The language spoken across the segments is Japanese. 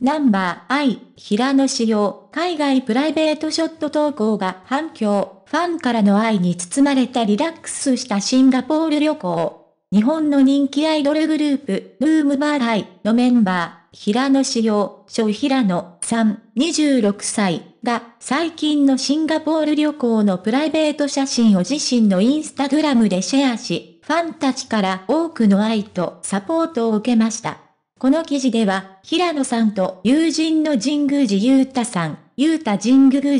ナンバー I、平野紫耀、海外プライベートショット投稿が反響、ファンからの愛に包まれたリラックスしたシンガポール旅行。日本の人気アイドルグループ、ルームバーライのメンバー、平野ョ様、小平野さん、26歳が最近のシンガポール旅行のプライベート写真を自身のインスタグラムでシェアし、ファンたちから多くの愛とサポートを受けました。この記事では、平野さんと友人の神宮寺雄太さん、雄太神宮寺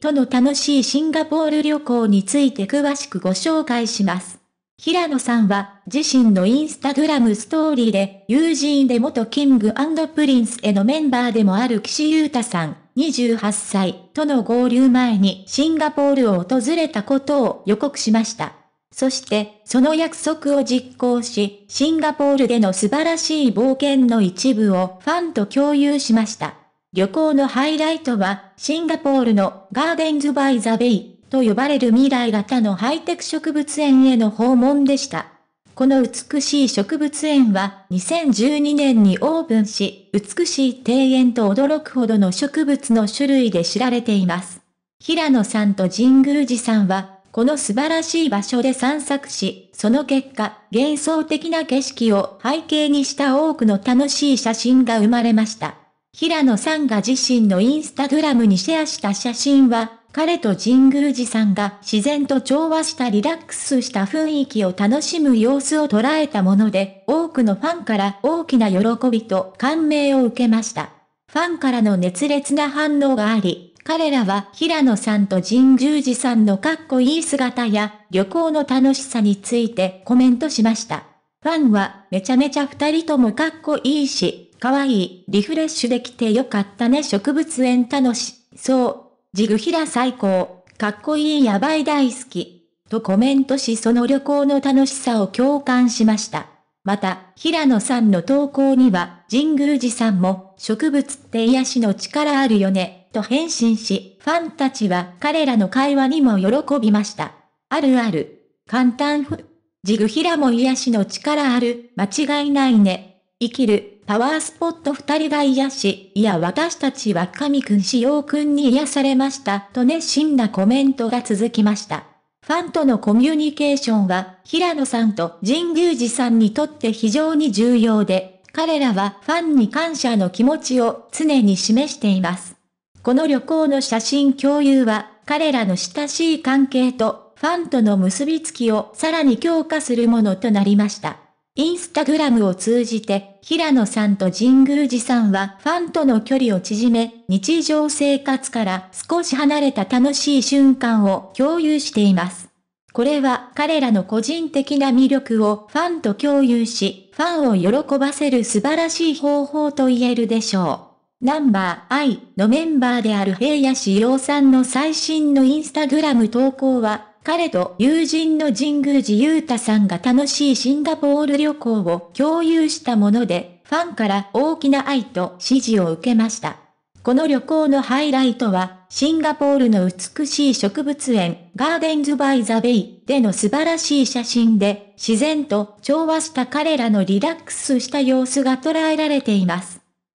との楽しいシンガポール旅行について詳しくご紹介します。平野さんは自身のインスタグラムストーリーで友人で元キングプリンスへのメンバーでもある岸優太さん28歳との合流前にシンガポールを訪れたことを予告しました。そしてその約束を実行し、シンガポールでの素晴らしい冒険の一部をファンと共有しました。旅行のハイライトは、シンガポールのガーデンズ・バイ・ザ・ベイと呼ばれる未来型のハイテク植物園への訪問でした。この美しい植物園は2012年にオープンし、美しい庭園と驚くほどの植物の種類で知られています。平野さんと神宮寺さんはこの素晴らしい場所で散策し、その結果、幻想的な景色を背景にした多くの楽しい写真が生まれました。平野さんが自身のインスタグラムにシェアした写真は、彼と神宮寺さんが自然と調和したリラックスした雰囲気を楽しむ様子を捉えたもので、多くのファンから大きな喜びと感銘を受けました。ファンからの熱烈な反応があり、彼らは平野さんと神宮寺さんのかっこいい姿や旅行の楽しさについてコメントしました。ファンはめちゃめちゃ二人ともかっこいいし、かわいい、リフレッシュできてよかったね植物園楽し、そう、ジグヒラ最高、かっこいいやばい大好き、とコメントしその旅行の楽しさを共感しました。また、平野さんの投稿には、神宮寺さんも、植物って癒しの力あるよね、と返信し、ファンたちは彼らの会話にも喜びました。あるある。簡単ふ。ジグヒラも癒しの力ある。間違いないね。生きる。パワースポット二人が癒し、いや私たちは神くんしようくんに癒されました。と熱心なコメントが続きました。ファンとのコミュニケーションは、平野さんと神宮寺さんにとって非常に重要で、彼らはファンに感謝の気持ちを常に示しています。この旅行の写真共有は、彼らの親しい関係と、ファンとの結びつきをさらに強化するものとなりました。インスタグラムを通じて、平野さんと神宮寺さんはファンとの距離を縮め、日常生活から少し離れた楽しい瞬間を共有しています。これは彼らの個人的な魅力をファンと共有し、ファンを喜ばせる素晴らしい方法と言えるでしょう。ナンバー I のメンバーである平野志陽さんの最新のインスタグラム投稿は、彼と友人の神宮寺勇太さんが楽しいシンガポール旅行を共有したもので、ファンから大きな愛と支持を受けました。この旅行のハイライトは、シンガポールの美しい植物園、ガーデンズ・バイ・ザ・ベイでの素晴らしい写真で、自然と調和した彼らのリラックスした様子が捉えられています。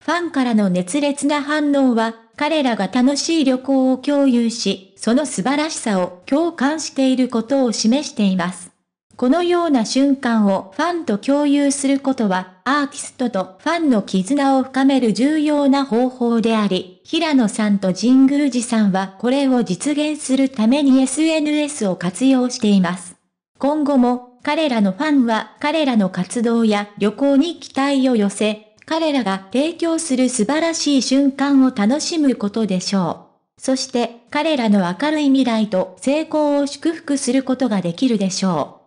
ファンからの熱烈な反応は、彼らが楽しい旅行を共有し、その素晴らしさを共感していることを示しています。このような瞬間をファンと共有することは、アーティストとファンの絆を深める重要な方法であり、平野さんと神宮寺さんはこれを実現するために SNS を活用しています。今後も、彼らのファンは彼らの活動や旅行に期待を寄せ、彼らが提供する素晴らしい瞬間を楽しむことでしょう。そして、彼らの明るい未来と成功を祝福することができるでしょう。